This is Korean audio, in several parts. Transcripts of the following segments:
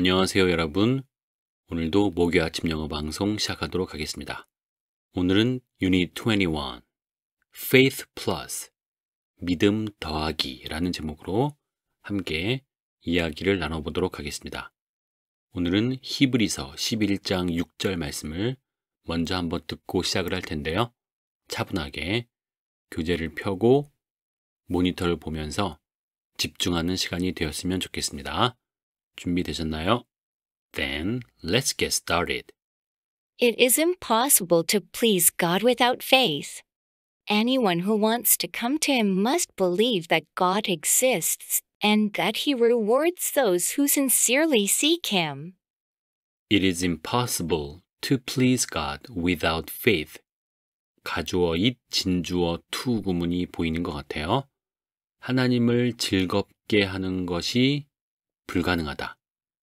안녕하세요 여러분. 오늘도 목요 아침 영어 방송 시작하도록 하겠습니다. 오늘은 유닛 21 Faith Plus 믿음 더하기 라는 제목으로 함께 이야기를 나눠보도록 하겠습니다. 오늘은 히브리서 11장 6절 말씀을 먼저 한번 듣고 시작을 할 텐데요. 차분하게 교재를 펴고 모니터를 보면서 집중하는 시간이 되었으면 좋겠습니다. 준비되셨나요? Then let's get started. It is impossible to please God without faith. Anyone who wants to come to Him must believe that God exists and that He rewards those who sincerely seek Him. It is impossible to please God without faith. 가주어 잇 진주어 투 구문이 보이는 것 같아요. 하나님을 즐겁게 하는 것이 불가능하다.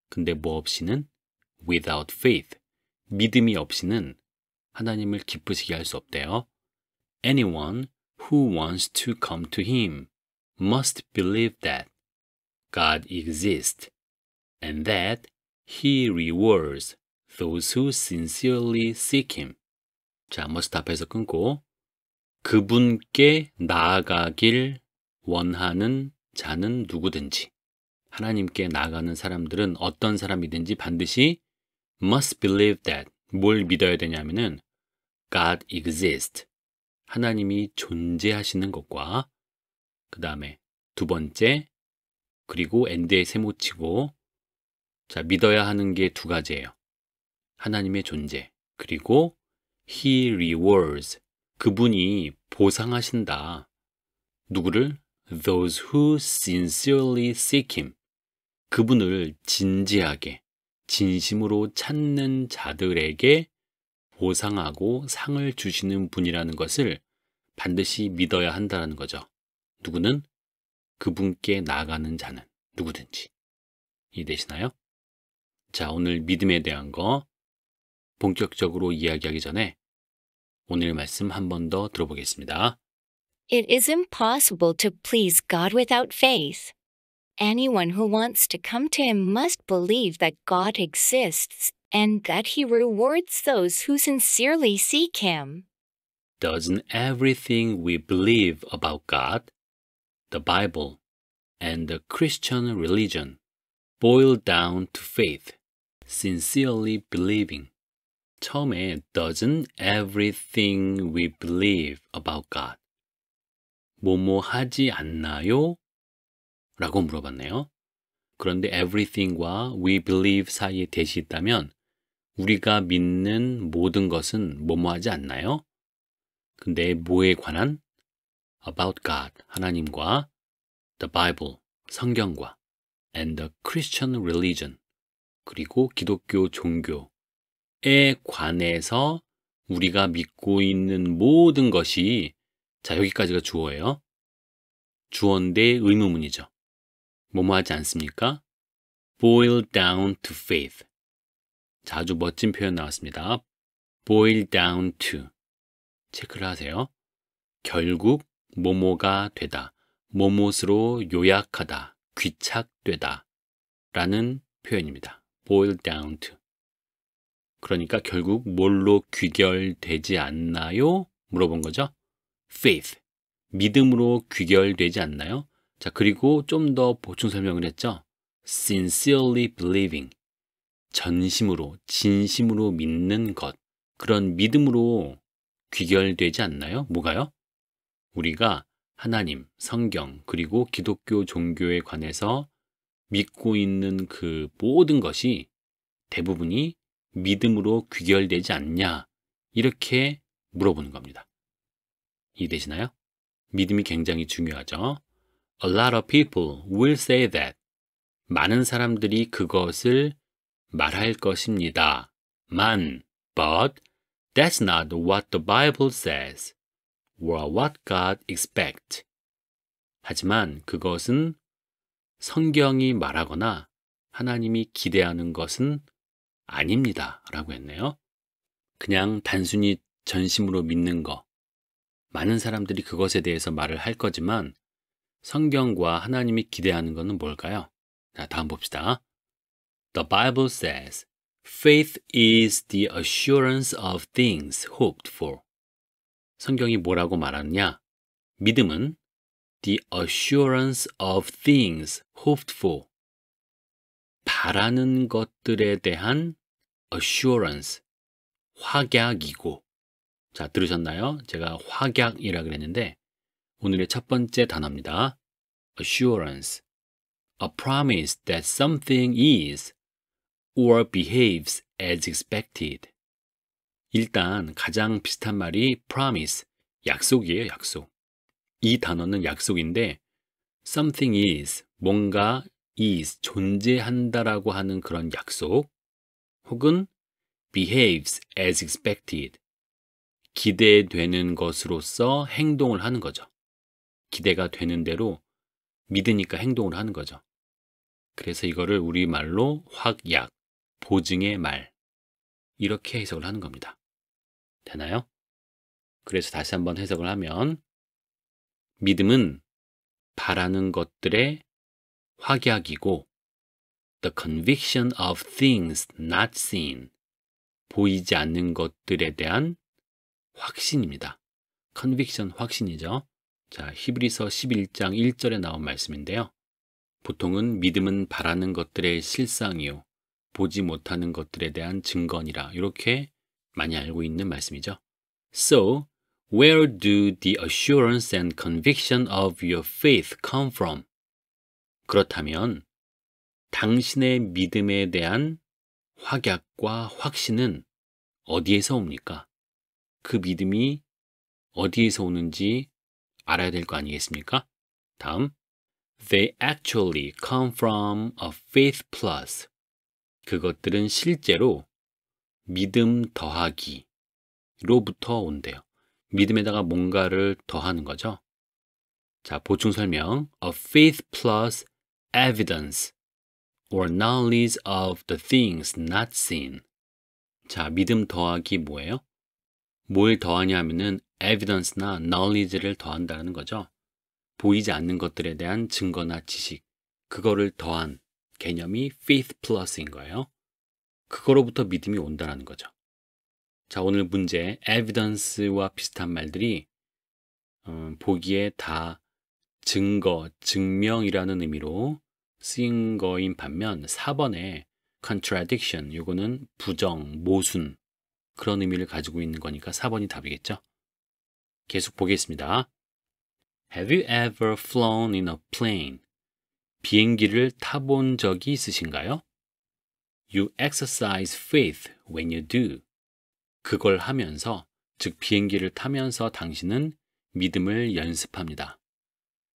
근데 뭐 없이는 without faith, 믿음이 없이는 하나님을 기쁘시게 할 수 없대요. Anyone who wants to come to him must believe that God exists and that he rewards those who sincerely seek him. 자, must 앞에서 끊고 그분께 나아가길 원하는 자는 누구든지 하나님께 나아가는 사람들은 어떤 사람이든지 반드시 must believe that 뭘 믿어야 되냐면은 God exists 하나님이 존재하시는 것과 그 다음에 두 번째 그리고 엔드에 세모치고 자 믿어야 하는 게 두 가지예요. 하나님의 존재 그리고 He rewards 그분이 보상하신다. 누구를? Those who sincerely seek Him 그분을 진지하게 진심으로 찾는 자들에게 보상하고 상을 주시는 분이라는 것을 반드시 믿어야 한다는 거죠. 누구는 그분께 나가는 자는 누구든지. 이해되시나요? 자, 오늘 믿음에 대한 거 본격적으로 이야기하기 전에 오늘 말씀 한 번 더 들어보겠습니다. It is impossible to please God without faith. anyone who wants to come to him must believe that God exists and that he rewards those who sincerely seek him. Doesn't everything we believe about God, the Bible, and the Christian religion boil down to faith, sincerely believing? 처음에 doesn't everything we believe about God 뭐 뭐 하지 않나요? 라고 물어봤네요. 그런데 everything과 we believe 사이에 대시 있다면 우리가 믿는 모든 것은 뭐뭐 하지 않나요? 근데 뭐에 관한? about God, 하나님과 the Bible, 성경과 and the Christian religion, 그리고 기독교 종교에 관해서 우리가 믿고 있는 모든 것이 자, 여기까지가 주어예요. 주어인데 의무문이죠. 뭐뭐 하지 않습니까? boil down to faith. 자주 멋진 표현 나왔습니다. boil down to. 체크를 하세요. 결국 뭐뭐가 되다, 뭐뭇으로 요약하다, 귀착되다 라는 표현입니다. boil down to. 그러니까 결국 뭘로 귀결되지 않나요? 물어본 거죠. faith. 믿음으로 귀결되지 않나요? 자, 그리고 좀 더 보충 설명을 했죠. sincerely believing. 전심으로, 진심으로 믿는 것. 그런 믿음으로 귀결되지 않나요? 뭐가요? 우리가 하나님, 성경, 그리고 기독교 종교에 관해서 믿고 있는 그 모든 것이 대부분이 믿음으로 귀결되지 않냐? 이렇게 물어보는 겁니다. 이해되시나요? 믿음이 굉장히 중요하죠. A lot of people will say that. 많은 사람들이 그것을 말할 것입니다. 만, but that's not what the Bible says or what God expects. 하지만 그것은 성경이 말하거나 하나님이 기대하는 것은 아닙니다. 라고 했네요. 그냥 단순히 전심으로 믿는 거. 많은 사람들이 그것에 대해서 말을 할 거지만 성경과 하나님이 기대하는 것은 뭘까요? 자, 다음 봅시다. The Bible says, faith is the assurance of things hoped for. 성경이 뭐라고 말하느냐? 믿음은 the assurance of things hoped for. 바라는 것들에 대한 assurance, 확약이고. 자, 들으셨나요? 제가 확약이라 그랬는데, 오늘의 첫 번째 단어입니다. assurance. a promise that something is or behaves as expected. 일단 가장 비슷한 말이 promise, 약속이에요, 약속. 이 단어는 약속인데 something is, 뭔가 is, 존재한다라고 하는 그런 약속 혹은 behaves as expected, 기대되는 것으로서 행동을 하는 거죠. 기대가 되는 대로 믿으니까 행동을 하는 거죠. 그래서 이거를 우리말로 확약, 보증의 말, 이렇게 해석을 하는 겁니다. 되나요? 그래서 다시 한번 해석을 하면, 믿음은 바라는 것들의 확약이고, the conviction of things not seen, 보이지 않는 것들에 대한 확신입니다. conviction, 확신이죠. 자, 히브리서 11장 1절에 나온 말씀인데요. 보통은 믿음은 바라는 것들의 실상이요. 보지 못하는 것들에 대한 증거니라. 이렇게 많이 알고 있는 말씀이죠. So, where do the assurance and conviction of your faith come from? 그렇다면, 당신의 믿음에 대한 확약과 확신은 어디에서 옵니까? 그 믿음이 어디에서 오는지 알아야 될 거 아니겠습니까? 다음, they actually come from a faith plus. 그것들은 실제로 믿음 더하기로부터 온대요. 믿음에다가 뭔가를 더하는 거죠. 자, 보충 설명. A faith plus evidence or knowledge of the things not seen. 자, 믿음 더하기 뭐예요? 뭘 더하냐 하면은 evidence나 knowledge를 더한다는 거죠. 보이지 않는 것들에 대한 증거나 지식, 그거를 더한 개념이 faith plus인 거예요. 그거로부터 믿음이 온다는 거죠. 자, 오늘 문제 evidence와 비슷한 말들이 음, 보기에 다 증거, 증명이라는 의미로 쓰인 거인 반면 4번에 contradiction, 요거는 부정, 모순 그런 의미를 가지고 있는 거니까 4번이 답이겠죠. 계속 보겠습니다. Have you ever flown in a plane? 비행기를 타본 적이 있으신가요? You exercise faith when you do. 그걸 하면서, 즉 비행기를 타면서 당신은 믿음을 연습합니다.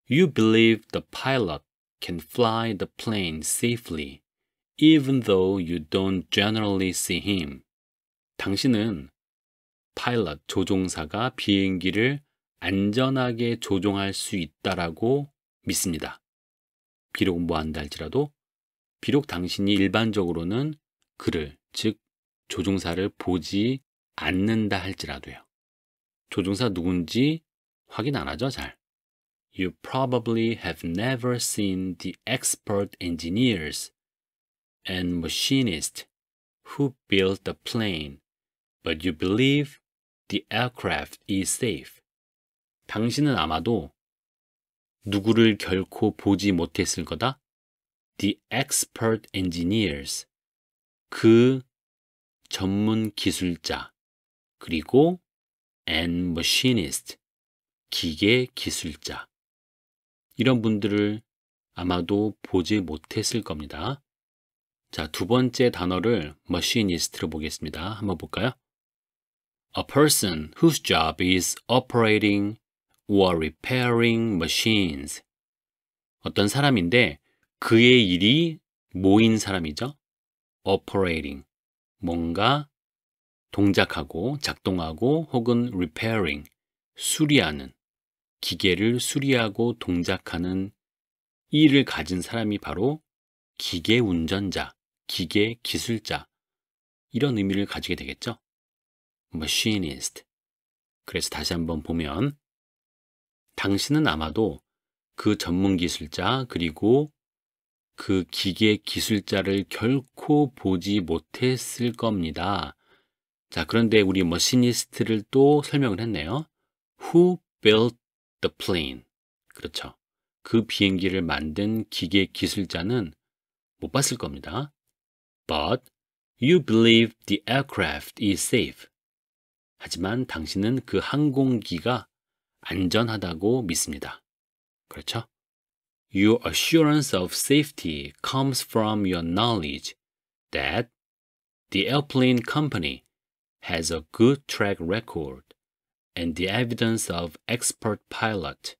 You believe the pilot can fly the plane safely, even though you don't generally see him. 당신은 파일럿 조종사가 비행기를 안전하게 조종할 수 있다라고 믿습니다. 비록 뭐한다 할지라도 비록 당신이 일반적으로는 그를 즉 조종사를 보지 않는다 할지라도요. 조종사 누군지 확인 안 하죠, 잘. You probably have never seen the expert engineers and machinists who built the plane, but you believe The aircraft is safe. 당신은 아마도 누구를 결코 보지 못했을 거다. The expert engineers. 그 전문 기술자. 그리고 and machinist. 기계 기술자. 이런 분들을 아마도 보지 못했을 겁니다. 자, 두 번째 단어를 machinist로 보겠습니다. 한번 볼까요? a person whose job is operating or repairing machines. 어떤 사람인데 그의 일이 모인 사람이죠. operating. 뭔가 동작하고 작동하고 혹은 repairing. 수리하는. 기계를 수리하고 동작하는 일을 가진 사람이 바로 기계 운전자, 기계 기술자. 이런 의미를 가지게 되겠죠. machinist. 그래서 다시 한번 보면 당신은 아마도 그 전문 기술자 그리고 그 기계 기술자를 결코 보지 못했을 겁니다. 자, 그런데 우리 머시니스트를 또 설명을 했네요. Who built the plane? 그렇죠. 그 비행기를 만든 기계 기술자는 못 봤을 겁니다. But you believe the aircraft is safe. 하지만 당신은 그 항공기가 안전하다고 믿습니다. 그렇죠? Your assurance of safety comes from your knowledge that the airplane company has a good track record and the evidence of expert pilot.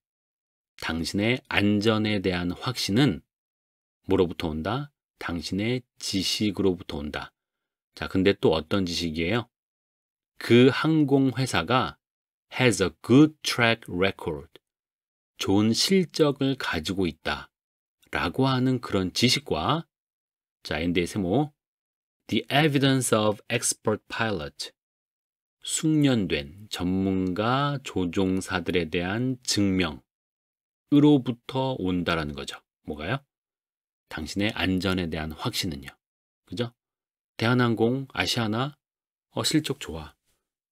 당신의 안전에 대한 확신은 뭐로부터 온다? 당신의 지식으로부터 온다. 자, 근데 또 어떤 지식이에요? 그 항공회사가 has a good track record. 좋은 실적을 가지고 있다. 라고 하는 그런 지식과 자, 인드의 세모 The evidence of expert pilot. 숙련된 전문가 조종사들에 대한 증명으로부터 온다라는 거죠. 뭐가요? 당신의 안전에 대한 확신은요. 그죠? 대한항공, 아시아나, 어, 실적 좋아.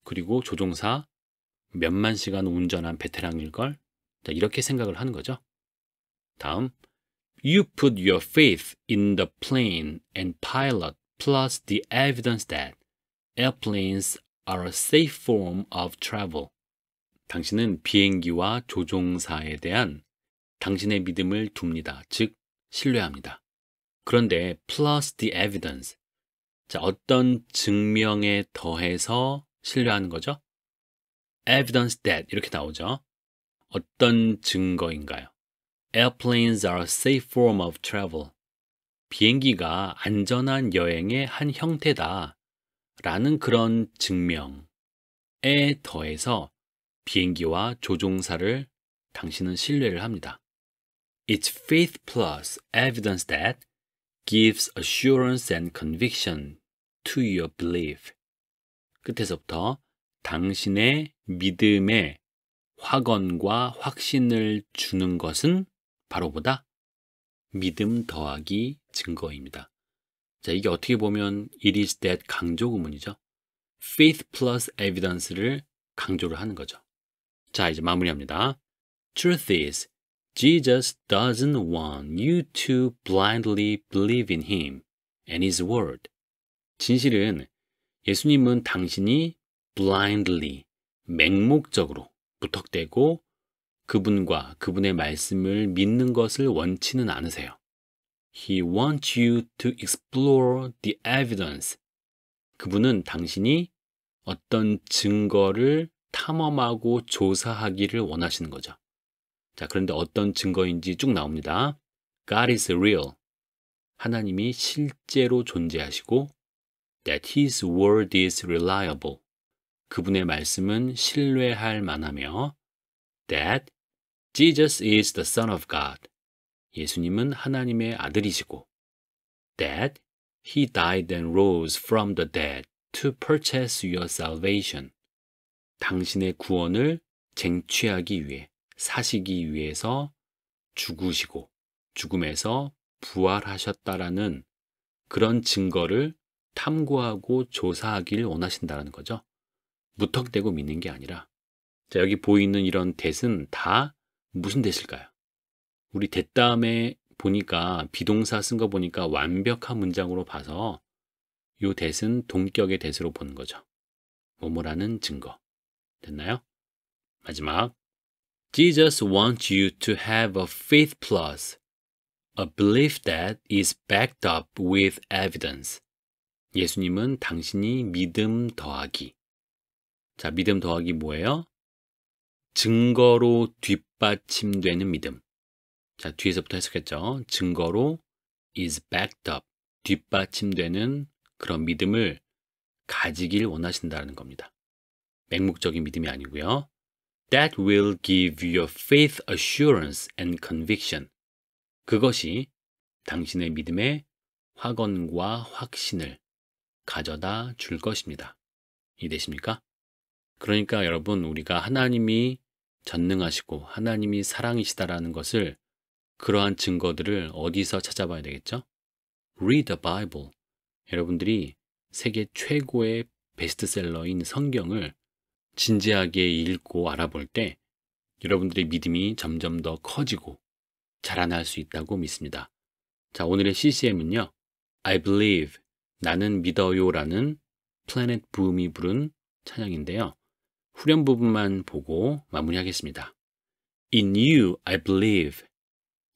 그리고 조종사 몇만 시간 운전한 베테랑일걸? 자, 이렇게 생각을 하는 거죠. 다음, You put your faith in the plane and pilot plus the evidence that airplanes are a safe form of travel. 당신은 비행기와 조종사에 대한 당신의 믿음을 둡니다. 즉, 신뢰합니다. 그런데 plus the evidence. 자, 어떤 증명에 더해서 신뢰하는 거죠? evidence that 이렇게 나오죠. 어떤 증거인가요? Airplanes are a safe form of travel. 비행기가 안전한 여행의 한 형태다. 라는 그런 증명에 더해서 비행기와 조종사를 당신은 신뢰를 합니다. It's faith plus evidence that gives assurance and conviction to your belief. 끝에서부터 당신의 믿음에 확언과 확신을 주는 것은 바로 보다 믿음 더하기 증거입니다. 자, 이게 어떻게 보면 it is that 강조 구문이죠. faith plus evidence를 강조를 하는 거죠. 자, 이제 마무리합니다. Truth is, Jesus doesn't want you to blindly believe in him and his word. 진실은 예수님은 당신이 blindly, 맹목적으로 부탁되고 그분과 그분의 말씀을 믿는 것을 원치는 않으세요. He wants you to explore the evidence. 그분은 당신이 어떤 증거를 탐험하고 조사하기를 원하시는 거죠. 자, 그런데 어떤 증거인지 쭉 나옵니다. God is real. 하나님이 실제로 존재하시고 that his word is reliable. 그분의 말씀은 신뢰할 만하며 that Jesus is the son of God. 예수님은 하나님의 아들이시고 that he died and rose from the dead to purchase your salvation. 당신의 구원을 쟁취하기 위해 사시기 위해서 죽으시고 죽음에서 부활하셨다라는 그런 증거를 탐구하고 조사하길 원하신다는 거죠. 무턱대고 믿는 게 아니라 자, 여기 보이는 이런 대은 다 무슨 대실까요? 우리 대 다음에 보니까 비동사 쓴 거 보니까 완벽한 문장으로 봐서 요 대은 동격의 대으로 보는 거죠. 뭐뭐라는 증거. 됐나요? 마지막 Jesus wants you to have a faith plus a belief that is backed up with evidence. 예수님은 당신이 믿음 더하기. 자, 믿음 더하기 뭐예요? 증거로 뒷받침되는 믿음. 자, 뒤에서부터 해석했죠. 증거로 is backed up, 뒷받침되는 그런 믿음을 가지길 원하신다는 겁니다. 맹목적인 믿음이 아니고요. That will give your faith assurance and conviction. 그것이 당신의 믿음의 확언과 확신을 가져다 줄 것입니다. 이해되십니까? 그러니까 여러분 우리가 하나님이 전능하시고 하나님이 사랑이시다라는 것을 그러한 증거들을 어디서 찾아봐야 되겠죠? Read the Bible. 여러분들이 세계 최고의 베스트셀러인 성경을 진지하게 읽고 알아볼 때 여러분들의 믿음이 점점 더 커지고 자라날 수 있다고 믿습니다. 자, 오늘의 CCM은요. I believe 나는 믿어요라는 플래닛 붐이 부른 찬양인데요. 후렴 부분만 보고 마무리하겠습니다. In you I believe.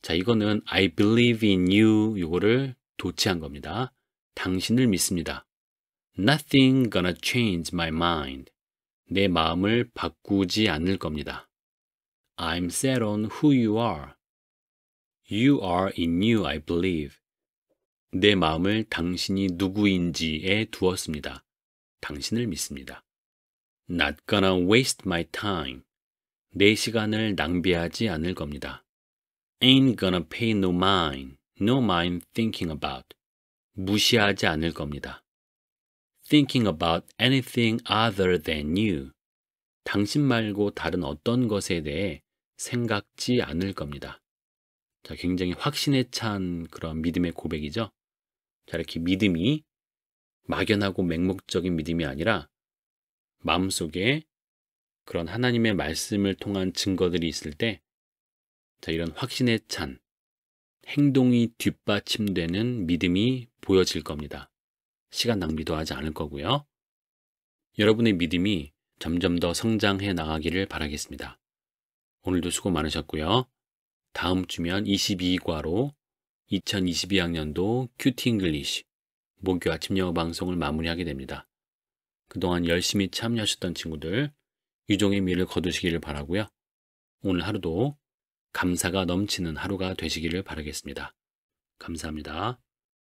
자, 이거는 I believe in you 요거를 도치한 겁니다. 당신을 믿습니다. Nothing gonna change my mind. 내 마음을 바꾸지 않을 겁니다. I'm set on who you are. You are in you I believe. 내 마음을 당신이 누구인지에 두었습니다. 당신을 믿습니다. Not gonna waste my time. 내 시간을 낭비하지 않을 겁니다. Ain't gonna pay no mind. No mind thinking about. 무시하지 않을 겁니다. Thinking about anything other than you. 당신 말고 다른 어떤 것에 대해 생각지 않을 겁니다. 자, 굉장히 확신에 찬 그런 믿음의 고백이죠. 자, 그러니까 이렇게 믿음이 막연하고 맹목적인 믿음이 아니라 마음속에 그런 하나님의 말씀을 통한 증거들이 있을 때 자, 이런 확신에 찬 행동이 뒷받침되는 믿음이 보여질 겁니다. 시간 낭비도 하지 않을 거고요. 여러분의 믿음이 점점 더 성장해 나가기를 바라겠습니다. 오늘도 수고 많으셨고요. 다음 주면 22과로 2022학년도 큐티 잉글리시 목요 아침 영어 방송을 마무리하게 됩니다. 그동안 열심히 참여하셨던 친구들 유종의 미를 거두시기를 바라고요. 오늘 하루도 감사가 넘치는 하루가 되시기를 바라겠습니다. 감사합니다.